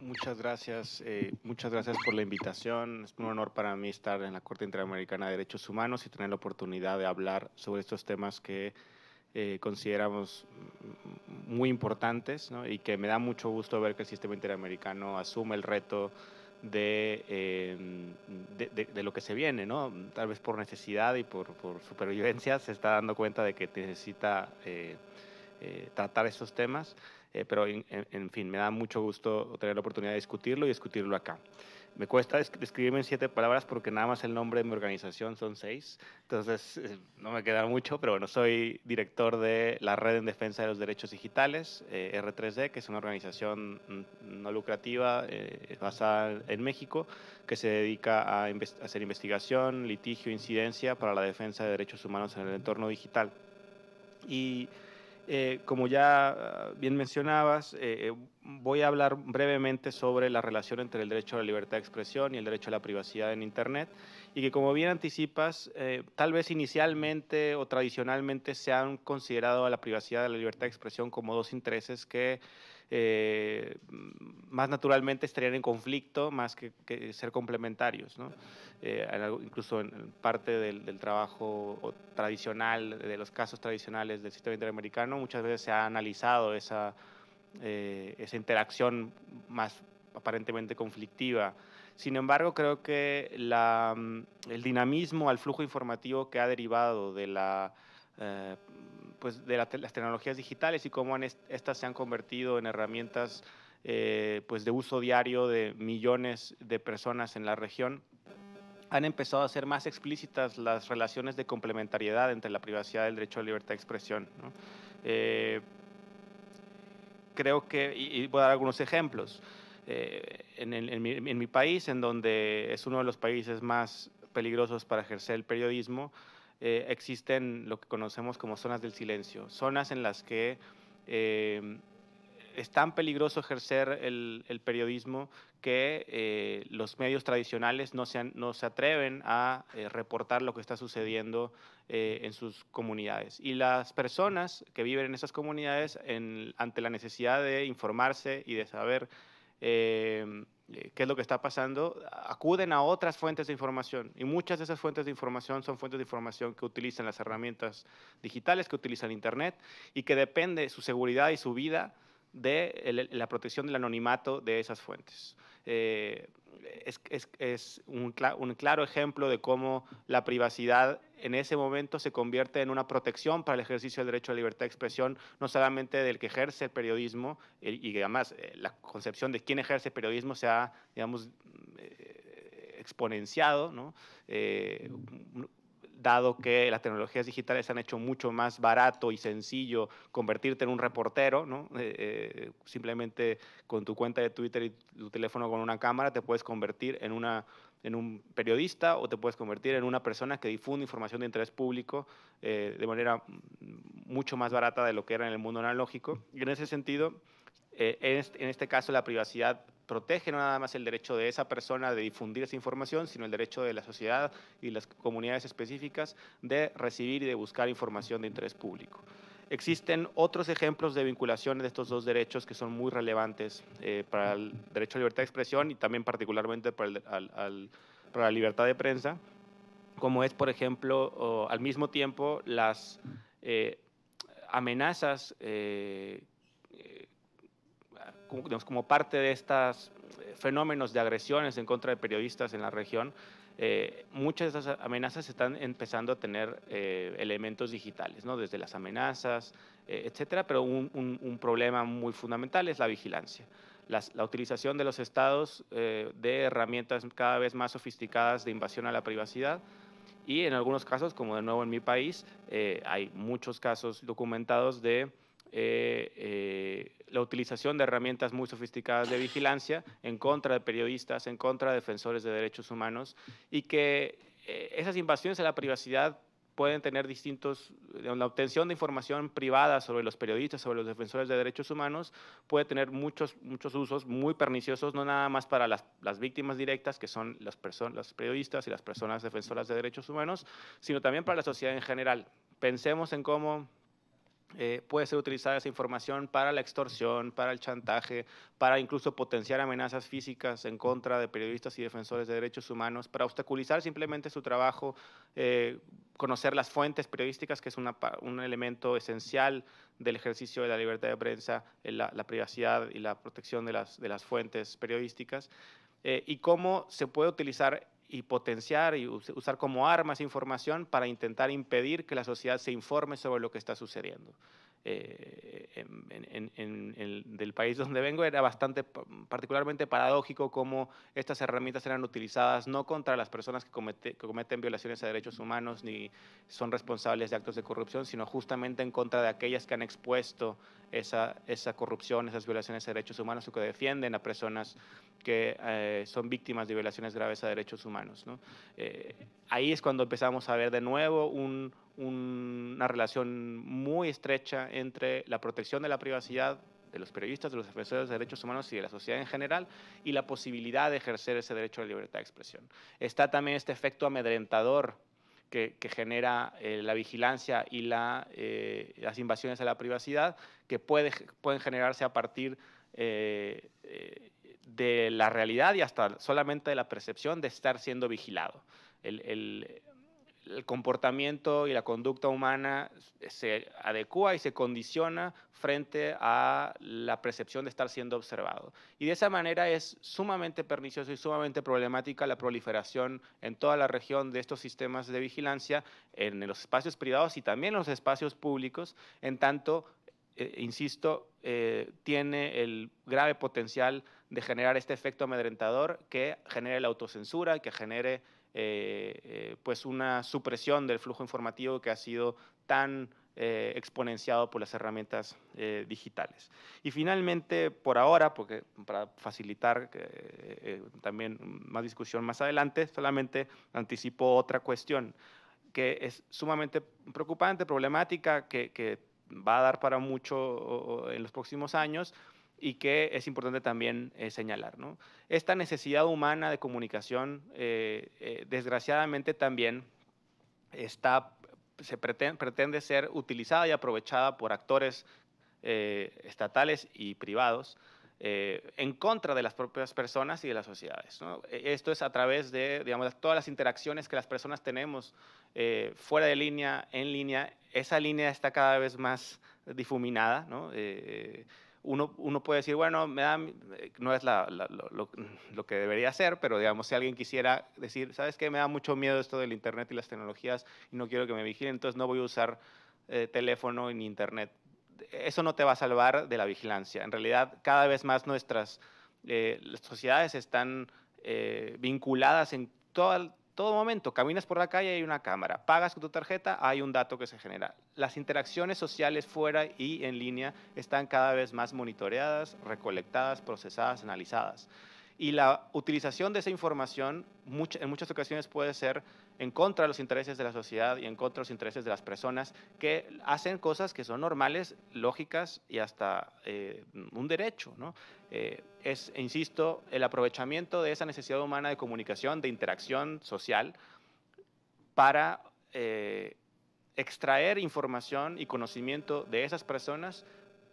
Muchas gracias, eh, muchas gracias por la invitación. Es un honor para mí estar en la Corte Interamericana de Derechos Humanos y tener la oportunidad de hablar sobre estos temas que eh, consideramos muy importantes y que me da mucho gusto ver que el sistema interamericano asume el reto de, em, lo que se viene, Tal vez por necesidad y por, supervivencia se está dando cuenta de que necesita eh, tratar esos temas. Eh, pero en, fin, me da mucho gusto tener la oportunidad de discutirlo y discutirlo acá. Me cuesta describirme en siete palabras porque nada más el nombre de mi organización son seis, entonces eh, no me queda mucho, pero bueno, soy director de la Red en Defensa de los Derechos Digitales, eh, R3D, que es una organización no lucrativa basada en México que se dedica a, a hacer investigación, litigio, incidencia para la defensa de derechos humanos en el entorno digital. Y eh, como ya ah, bien mencionabas, eh, eh, voy a hablar brevemente sobre la relación entre el derecho a la libertad de expresión y el derecho a la privacidad en Internet, y que como bien anticipas, tal vez inicialmente o tradicionalmente se han considerado a la privacidad y a la libertad de expresión como dos intereses que eh, más naturalmente estarían en conflicto más que, ser complementarios, eh, incluso en parte del, trabajo tradicional, de los casos tradicionales del sistema interamericano, muchas veces se ha analizado esa, eh, esa interacción más aparentemente conflictiva. Sin embargo, creo que mm, el dinamismo al flujo informativo que ha derivado de la pues, de las tecnologías digitales y cómo estas se han convertido en herramientas eh, pues, de uso diario de millones de personas en la región han empezado a ser más explícitas las relaciones de complementariedad entre la privacidad y el derecho a la libertad de expresión. Eh, creo que, y, voy a dar algunos ejemplos, eh, en mi país, en donde es uno de los países más peligrosos para ejercer el periodismo, eh, existen lo que conocemos como zonas del silencio, zonas en las que eh, es tan peligroso ejercer el, periodismo que eh, los medios tradicionales no se, no se atreven a reportar lo que está sucediendo en sus comunidades. Y las personas que viven en esas comunidades, ante la necesidad de informarse y de saber eh, qué es lo que está pasando, acuden a otras fuentes de información. Y muchas de esas fuentes de información son fuentes de información que utilizan las herramientas digitales, que utilizan Internet y que depende su seguridad y su vida de la protección del anonimato de esas fuentes. Eh, es, un, claro ejemplo de cómo la privacidad en ese momento se convierte en una protección para el ejercicio del derecho a la libertad de expresión, no solamente del que ejerce el periodismo, eh, y además eh, la concepción de quién ejerce el periodismo se ha, digamos, exponenciado, ¿no? dado que las tecnologías digitales han hecho mucho más barato y sencillo convertirte en un reportero, ¿no? Eh, eh, simplemente con tu cuenta de Twitter y tu teléfono con una cámara te puedes convertir en una en un periodista o te puedes convertir en una persona que difunde información de interés público eh, de manera mucho más barata de lo que era en el mundo analógico. Y en ese sentido, eh, en, este, caso, la privacidad protege no nada más el derecho de esa persona de difundir esa información, sino el derecho de la sociedad y las comunidades específicas de recibir y de buscar información de interés público. Existen otros ejemplos de vinculaciones de estos dos derechos que son muy relevantes eh, para el derecho a libertad de expresión y también particularmente para, la libertad de prensa, como es, por ejemplo, al mismo tiempo las eh, amenazas eh, como, parte de estos eh, fenómenos de agresiones en contra de periodistas en la región, eh, muchas de esas amenazas están empezando a tener eh, elementos digitales, ¿no? desde las amenazas, etcétera, pero un, problema muy fundamental es la vigilancia. la utilización de los estados de herramientas cada vez más sofisticadas de invasión a la privacidad y en algunos casos, como de nuevo en mi país, hay muchos casos documentados de la utilización de herramientas muy sofisticadas de vigilancia en contra de periodistas, en contra de defensores de derechos humanos y que eh, esas invasiones a la privacidad pueden tener distintos, la obtención de información privada sobre los periodistas, sobre los defensores de derechos humanos, puede tener muchos, muchos usos muy perniciosos, no nada más para las, las víctimas directas, que son las personas, los periodistas y las personas defensoras de derechos humanos, sino también para la sociedad en general. Pensemos en cómo eh, puede ser utilizada esa información para la extorsión, para el chantaje, para incluso potenciar amenazas físicas en contra de periodistas y defensores de derechos humanos, para obstaculizar simplemente su trabajo, eh, conocer las fuentes periodísticas, que es un elemento esencial del ejercicio de la libertad de prensa, eh, la, privacidad y la protección de las, de las fuentes periodísticas, y cómo se puede utilizar y potenciar y usar como armas información para intentar impedir que la sociedad se informe sobre lo que está sucediendo. Eh, en, el, del país donde vengo era bastante particularmente paradójico cómo estas herramientas eran utilizadas no contra las personas que, cometen violaciones a derechos humanos ni son responsables de actos de corrupción, sino justamente en contra de aquellas que han expuesto esa, esa corrupción, esas violaciones a derechos humanos o que defienden a personas que eh, son víctimas de violaciones graves a derechos humanos. ¿no? Eh, ahí es cuando empezamos a ver de nuevo una relación muy estrecha entre la protección de la privacidad de los periodistas, de los defensores de derechos humanos y de la sociedad en general, y la posibilidad de ejercer ese derecho a la libertad de expresión. Está también este efecto amedrentador que, genera eh, la vigilancia y la, las invasiones a la privacidad que puede, pueden generarse a partir eh, de la realidad y hasta solamente de la percepción de estar siendo vigilado. El, comportamiento y la conducta humana se adecua y se condiciona frente a la percepción de estar siendo observado. Y de esa manera es sumamente pernicioso y sumamente problemática la proliferación en toda la región de estos sistemas de vigilancia en los espacios privados y también en los espacios públicos, en tanto eh, insisto, eh, tiene el grave potencial de generar este efecto amedrentador que genere la autocensura, que genere eh, pues una supresión del flujo informativo que ha sido tan exponenciado por las herramientas digitales. Y finalmente, por ahora, porque para facilitar también más discusión más adelante, solamente anticipo otra cuestión que es sumamente preocupante, problemática, que, que va a dar para mucho en los próximos años y que es importante también eh, señalar. Esta necesidad humana de comunicación, eh, eh, desgraciadamente también está, se pretende, ser utilizada y aprovechada por actores estatales y privados en contra de las propias personas y de las sociedades. E, esto es a través de todas las interacciones que las personas tenemos fuera de línea, en línea, esa línea está cada vez más difuminada, eh, uno, puede decir, bueno, me da, no es lo, que debería ser, pero digamos, si alguien quisiera decir, ¿sabes qué? Me da mucho miedo esto del Internet y las tecnologías y no quiero que me vigilen, entonces no voy a usar eh, teléfono ni Internet. Eso no te va a salvar de la vigilancia. En realidad, cada vez más nuestras eh, sociedades están vinculadas en toda, todo momento, caminas por la calle, hay una cámara, pagas con tu tarjeta, hay un dato que se genera. Las interacciones sociales fuera y en línea están cada vez más monitoreadas, recolectadas, procesadas, analizadas y la utilización de esa información en muchas ocasiones puede ser en contra de los intereses de la sociedad y en contra de los intereses de las personas que hacen cosas que son normales, lógicas y hasta eh, un derecho. ¿no? Eh, es, insisto, el aprovechamiento de esa necesidad humana de comunicación, de interacción social para eh, extraer información y conocimiento de esas personas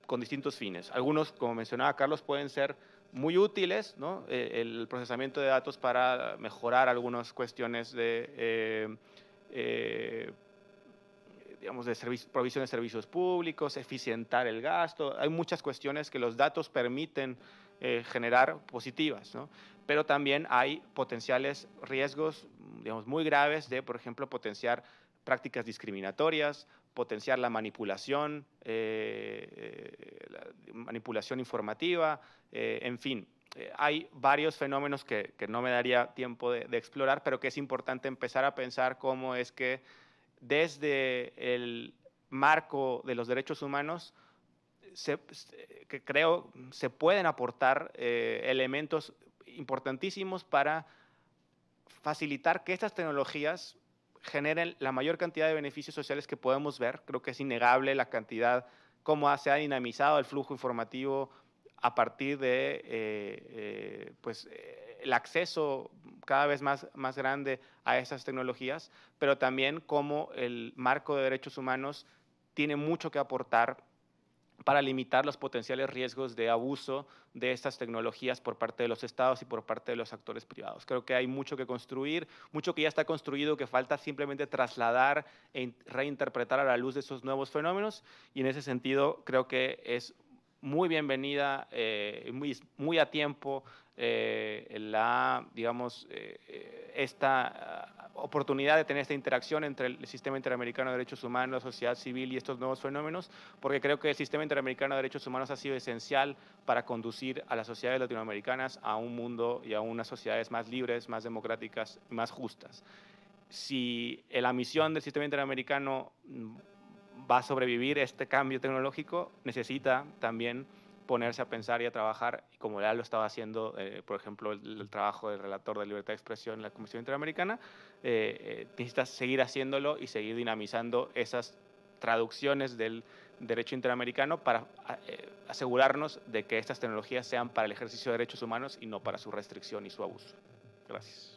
con distintos fines. Algunos, como mencionaba Carlos, pueden ser muy útiles, eh, el procesamiento de datos para mejorar algunas cuestiones de, eh, eh, digamos, de provisión de servicios públicos, eficientar el gasto. Hay muchas cuestiones que los datos permiten generar positivas, pero también hay potenciales riesgos digamos, muy graves de, por ejemplo, potenciar prácticas discriminatorias, potenciar la manipulación, eh, eh, la manipulación informativa, eh, en fin. Hay varios fenómenos que, no me daría tiempo de, explorar, pero que es importante empezar a pensar cómo es que desde el marco de los derechos humanos se, que creo se pueden aportar elementos importantísimos para facilitar que estas tecnologías generen la mayor cantidad de beneficios sociales que podemos ver. Creo que es innegable la cantidad, cómo se ha dinamizado el flujo informativo a partir de eh, eh, pues, eh, el acceso cada vez más, más grande a esas tecnologías, pero también cómo el marco de derechos humanos tiene mucho que aportar para limitar los potenciales riesgos de abuso de estas tecnologías por parte de los estados y por parte de los actores privados. Creo que hay mucho que construir, mucho que ya está construido, que falta simplemente trasladar e reinterpretar a la luz de esos nuevos fenómenos y en ese sentido creo que es muy bienvenida, eh, muy, muy, a tiempo eh, la, digamos, eh, esta oportunidad de tener esta interacción entre el sistema interamericano de derechos humanos, la sociedad civil y estos nuevos fenómenos, porque creo que el sistema interamericano de derechos humanos ha sido esencial para conducir a las sociedades latinoamericanas a un mundo y a unas sociedades más libres, más democráticas, y más justas. Si eh, la misión del sistema interamericano mm, va a sobrevivir este cambio tecnológico, necesita también ponerse a pensar y a trabajar, como ya lo estaba haciendo, eh, por ejemplo, el, trabajo del relator de libertad de expresión en la Comisión Interamericana, eh, eh necesitas seguir haciéndolo y seguir dinamizando esas traducciones del derecho interamericano para eh, asegurarnos de que estas tecnologías sean para el ejercicio de derechos humanos y no para su restricción y su abuso. Gracias.